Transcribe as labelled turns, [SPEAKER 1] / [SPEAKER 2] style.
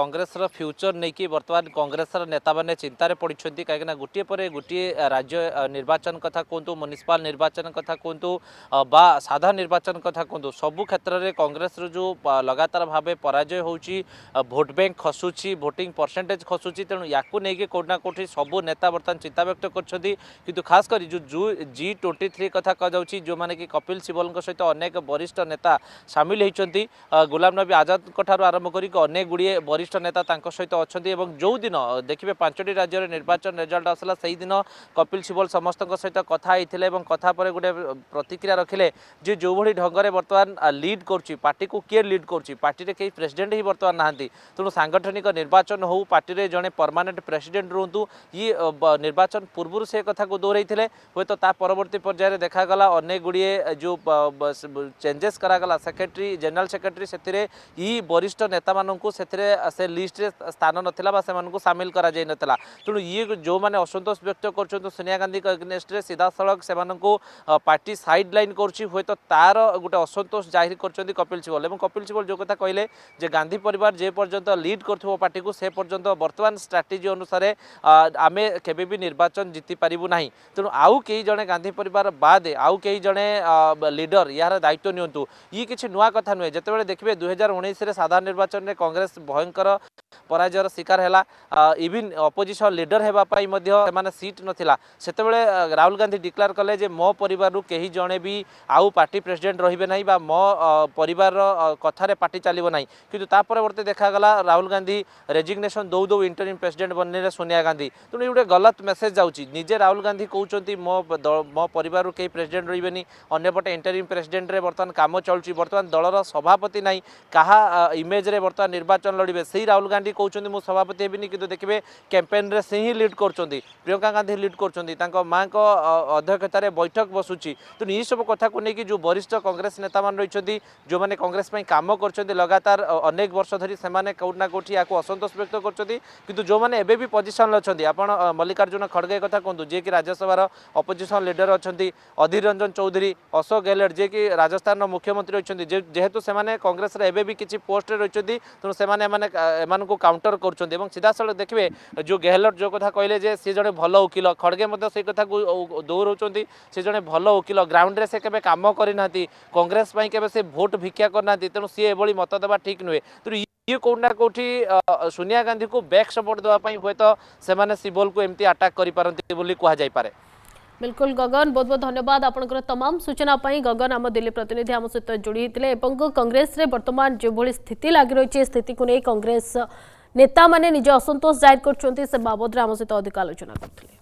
[SPEAKER 1] কংগ্রেসর ফ্যুচর নেই বর্তমান কংগ্রেসর নেতা মানে চিন্তার পড়ছেন কিনা গোটিয়ে পরে গোটিয়ে রাজ্য নির্বাচন কথা কুহতু মুনিসিপাল নির্বাচন কথা কুহতু বা সাধারণ নির্বাচন কথা কুহতু সবু ক্ষেত্রে কংগ্রেসর যে লগাতার ভাবে পরাজয় হচ্ছে ভোট ব্যাঙ্ক খসুচি ভোটিং পরসেটেজ খসুচি তেমন ইয়াকু নিয়ে কেউ না কেউ সবু নেতা বর্তমান চিন্তা ব্যক্ত করছেন কিন্তু খাস করে যে জি টোয়েন্টি থ্রি কথা কুযাচ্ছি যে কি কপিল সিবল সহ অনেক বরিষ্ঠ নেতা সামিল হয়েছেন গোলাম নবী আজাদ আরম্ভ করি অনেক গুড়িয়ে বরিষ্ঠ নেতা তাঙ্ক সহিত অনেক এবং যেদিন দেখবে পাঁচটি রাজ্যের নির্বাচন রেজল্ট আসলা সেই দিন কপিল সিবল সমস্ত সহিত কথা হয়েছিল এবং কথা পরে গোটে প্রতিক্রিয়া রাখলে যে যেভাবে ঢঙ্গরে বর্তমান লিড করছি পার্টি কে লিড করছি পার্টিরে কে প্রেসিডেন্ট হি বর্তমান না তেমন সাংগঠনিক নির্বাচন হোক পার্টি জনে পরমানেন্ট প্রেসিডেন্ট রুহতু ই নির্বাচন পূর্ব সে কথা দৌড়াই হয়তো তা পরবর্তী পর্যায়ে দেখা গেল অনেক গুড়িয়ে যে চেঞ্জেস করা করাগলা সেক্রেটারি জেনারেল সেক্রেটারি সেতিরে বরিষ্ঠ নেতা মানুষ সেতিরে ସେ ଲିଷ୍ଟରେ ସ୍ଥାନ ନଥିଲା ବା ସେମାନଙ୍କୁ ସାମିଲ କରାଯାଇନଥିଲା ତେଣୁ ଇଏ ଯେଉଁମାନେ ଅସନ୍ତୋଷ ବ୍ୟକ୍ତ କରୁଛନ୍ତି ସୋନିଆ ଗାନ୍ଧୀ ଏଗନେଷ୍ଟରେ ସିଧାସଳଖ ସେମାନଙ୍କୁ ପାର୍ଟି ସାଇଡ୍ ଲାଇନ୍ କରୁଛି ହୁଏତ ତାର ଗୋଟେ ଅସନ୍ତୋଷ ଜାହିର କରିଛନ୍ତି କପିଲ ସିବଲ ଏବଂ କପିଲ ସିବଲ ଯେଉଁ କଥା କହିଲେ যে গান্ধী পরিবার যে পর্যন্ত লিড করুব পার্টি সে পর্যন্ত বর্তমান স্ট্রাটেজি অনুসারে আমি কেবে নির্বাচন জিতি পারিবু না তেমন আউ কে জনে গান্ধী পরিবার বাদে আউ কে জনে লিডর ইয়ার দায়িত্ব নিয়ন্তু ই কিছু নয় কথা নুহে যেতবে দেখবে দুই হাজার উনিশে সাধারণ নির্বাচনের কংগ্রেস ভয়ঙ্কর ତାଙ୍କର ପରାଜୟର ଶିକାର ହେଲା ଇଭିନ୍ ଅପୋଜିସନ୍ ଲିଡର୍ ହେବା ପାଇଁ ମଧ୍ୟ ସେମାନେ ସିଟ୍ ନଥିଲା ସେତେବେଳେ ରାହୁଲ ଗାନ୍ଧୀ ଡିକ୍ଲାର କଲେ ଯେ ମୋ ପରିବାରରୁ କେହି ଜଣେ ବି ଆଉ ପାର୍ଟି ପ୍ରେସିଡେଣ୍ଟ ରହିବେ ନାହିଁ ବା ମୋ ପରିବାରର କଥାରେ ପାର୍ଟି ଚାଲିବ ନାହିଁ କିନ୍ତୁ ତା ପରବର୍ତ୍ତୀ ଦେଖାଗଲା ରାହୁଲ ଗାନ୍ଧୀ ରେଜିଗ୍ନେସନ୍ ଦେଉ ଦେଉ ଇଣ୍ଟରିମ୍ ପ୍ରେସିଡେଣ୍ଟ ବନେଇଲେ ସୋନିଆ ଗାନ୍ଧୀ ତେଣୁ ଗୋଟେ ଗଲତ ମେସେଜ୍ ଯାଉଛି ନିଜେ ରାହୁଲ ଗାନ୍ଧୀ କହୁଛନ୍ତି ମୋ ମୋ ପରିବାରରୁ କେହି ପ୍ରେସିଡେଣ୍ଟ ରହିବେନି ଅନ୍ୟପଟେ ଇଣ୍ଟରିମ୍ ପ୍ରେସିଡେଣ୍ଟରେ ବର୍ତ୍ତମାନ କାମ ଚଳୁଛି ବର୍ତ୍ତମାନ ଦଳର ସଭାପତି ନାହିଁ କାହା ଇମେଜ୍ରେ ବର୍ତ୍ତମାନ ନିର୍ବାଚନ ଲଢ଼ିବେ সেই রাহুল গান্ধী কৌন মু সভাপতি হবিনি কিন্তু দেখবে ক্যাম্পেনরে সে হি লিড করছেন প্রিয়ঙ্কা গান্ধী লিড করছেন তাঁর মাঙ্ক অধ্যক্ষতার বৈঠক বসুছি তো এইসব কথা নিয়ে যে বরিষ্ঠ কংগ্রেস নেতা মানে রয়েছেন যে কংগ্রেস কাম করছেন লগাতার অনেক বর্ষ ধর সে কোটি না কোটি আপনি অসন্তোষ ব্যক্ত করছেন কিন্তু যে এবে বি পজিশন অনেক আপনার মল্লিকার্জুন খড়গে কথা কুহতু যে কি রাজ্যসভার অপোজিশন লিডর অনেক অধীর রঞ্জন চৌধুরী অশোক গেহলট যে কি রাজস্থান মুখ্যমন্ত্রী রয়েছেন যেহেতু সে কংগ্রেসের এবে বি কিছু পোস্টে রয়েছেন তেমন সে ଏମାନଙ୍କୁ କାଉଣ୍ଟର କରୁଛନ୍ତି ଏବଂ ସିଧାସଳଖ ଦେଖିବେ ଯେଉଁ ଗେହଲଟ ଯେଉଁ କଥା କହିଲେ ଯେ ସେ ଜଣେ ଭଲ ଉକିଲ ଖଡ଼ଗେ ମଧ୍ୟ ସେଇ କଥାକୁ ଦୌରଉଛନ୍ତି ସେ ଜଣେ ଭଲ ଉକିଲ ଗ୍ରାଉଣ୍ଡରେ ସେ କେବେ କାମ କରିନାହାନ୍ତି କଂଗ୍ରେସ ପାଇଁ କେବେ ସେ ଭୋଟ ଭିକ୍ଷା କରିନାହାନ୍ତି ତେଣୁ ସିଏ ଏଭଳି ମତ ଦେବା ଠିକ୍ ନୁହେଁ ତେଣୁ ଇଏ କେଉଁଠି ନା କେଉଁଠି ସୋନିଆ ଗାନ୍ଧୀକୁ ବ୍ୟାକ୍ ସପୋର୍ଟ ଦେବା ପାଇଁ ହୁଏତ ସେମାନେ ସିବୋଲକୁ ଏମିତି ଆଟାକ୍ କରିପାରନ୍ତି ବୋଲି କୁହାଯାଇପାରେ
[SPEAKER 2] बिल्कुल गगन बहुत बहुत धन्यवाद आप तमाम सूचना गगन आम दिल्ली प्रतिनिधि आम सहित जोड़ी होते कंग्रेस वर्तमान जो भाई स्थित लग रही है स्थित को नहीं कंग्रेस नेता मैंने निज असंतोष जाहिर कर बाबद आम सहित अधिक आलोचना करते